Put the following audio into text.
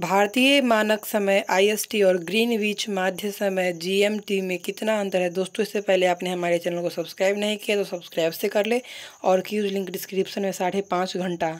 भारतीय मानक समय आईएसटी और ग्रीन वीच माध्य समय जीएमटी में कितना अंतर है दोस्तों इससे पहले आपने हमारे चैनल को सब्सक्राइब नहीं किया तो सब्सक्राइब से कर ले और क्यूज लिंक डिस्क्रिप्शन में साढ़े पाँच घंटा